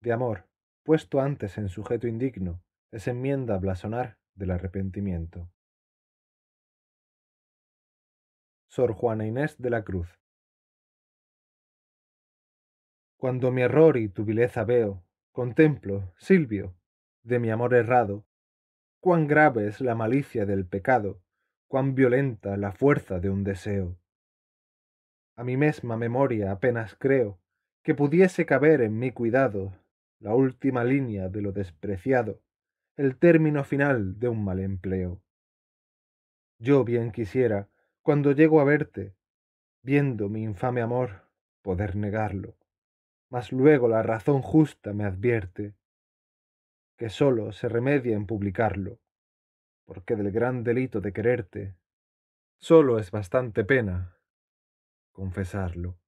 de amor, puesto antes en sujeto indigno, es enmienda blasonar del arrepentimiento. Sor Juana Inés de la Cruz. Cuando mi error y tu vileza veo, contemplo, Silvio, de mi amor errado, cuán grave es la malicia del pecado, cuán violenta la fuerza de un deseo. A mi mesma memoria apenas creo que pudiese caber en mi cuidado la última línea de lo despreciado, el término final de un mal empleo. Yo bien quisiera, cuando llego a verte, viendo mi infame amor, poder negarlo, mas luego la razón justa me advierte que sólo se remedia en publicarlo, porque del gran delito de quererte sólo es bastante pena confesarlo.